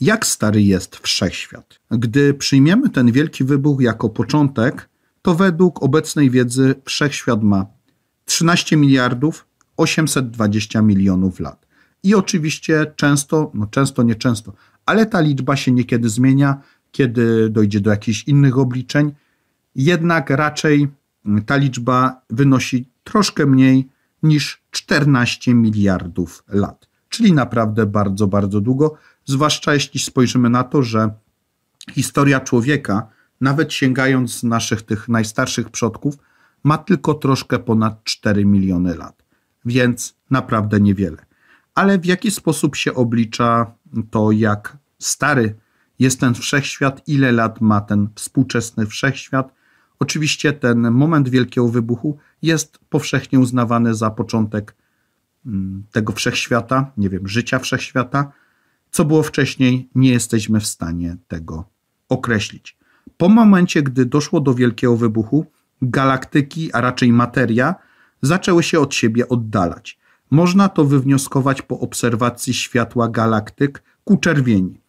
jak stary jest wszechświat. Gdy przyjmiemy ten wielki wybuch jako początek, to według obecnej wiedzy wszechświat ma 13 miliardów 820 milionów lat. I oczywiście często, no często, nieczęsto, ale ta liczba się niekiedy zmienia, kiedy dojdzie do jakichś innych obliczeń. Jednak raczej mm, ta liczba wynosi troszkę mniej niż 14 miliardów lat czyli naprawdę bardzo, bardzo długo, zwłaszcza jeśli spojrzymy na to, że historia człowieka, nawet sięgając naszych tych najstarszych przodków, ma tylko troszkę ponad 4 miliony lat, więc naprawdę niewiele. Ale w jaki sposób się oblicza to, jak stary jest ten wszechświat, ile lat ma ten współczesny wszechświat? Oczywiście ten moment wielkiego wybuchu jest powszechnie uznawany za początek Mm, tego wszechświata, nie wiem, życia wszechświata. Co było wcześniej, nie jesteśmy w stanie tego określić. Po momencie, gdy doszło do wielkiego wybuchu, galaktyki, a raczej materia, zaczęły się od siebie oddalać. Można to wywnioskować po obserwacji światła galaktyk ku czerwieni.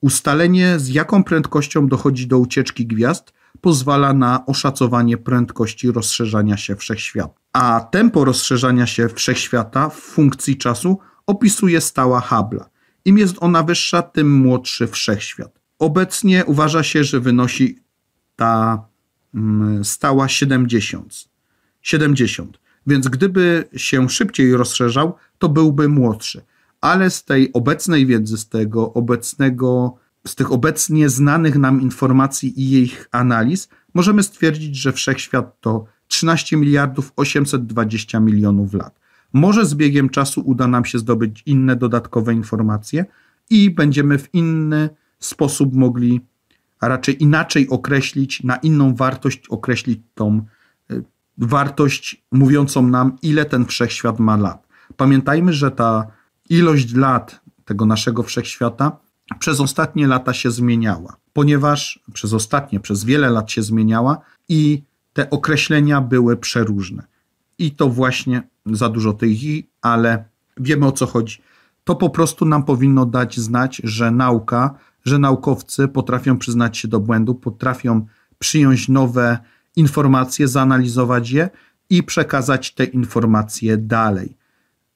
Ustalenie, z jaką prędkością dochodzi do ucieczki gwiazd, pozwala na oszacowanie prędkości rozszerzania się wszechświata a tempo rozszerzania się wszechświata w funkcji czasu opisuje stała Habla. Im jest ona wyższa, tym młodszy wszechświat. Obecnie uważa się, że wynosi ta mm, stała 70. 70. Więc gdyby się szybciej rozszerzał, to byłby młodszy. Ale z tej obecnej wiedzy, z tego obecnego, z tych obecnie znanych nam informacji i ich analiz, możemy stwierdzić, że wszechświat to 13 miliardów 820 milionów lat. Może z biegiem czasu uda nam się zdobyć inne dodatkowe informacje i będziemy w inny sposób mogli, a raczej inaczej określić, na inną wartość określić tą y, wartość mówiącą nam, ile ten wszechświat ma lat. Pamiętajmy, że ta ilość lat tego naszego wszechświata przez ostatnie lata się zmieniała, ponieważ przez ostatnie, przez wiele lat się zmieniała i te określenia były przeróżne. I to właśnie za dużo tych i, ale wiemy o co chodzi. To po prostu nam powinno dać znać, że nauka, że naukowcy potrafią przyznać się do błędu, potrafią przyjąć nowe informacje, zanalizować je i przekazać te informacje dalej.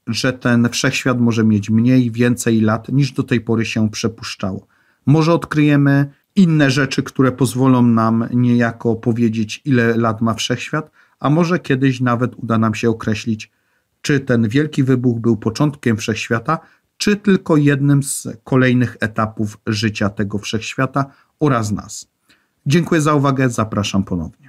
Że ten wszechświat może mieć mniej, więcej lat niż do tej pory się przepuszczało. Może odkryjemy inne rzeczy, które pozwolą nam niejako powiedzieć, ile lat ma wszechświat, a może kiedyś nawet uda nam się określić, czy ten wielki wybuch był początkiem wszechświata, czy tylko jednym z kolejnych etapów życia tego wszechświata oraz nas. Dziękuję za uwagę, zapraszam ponownie.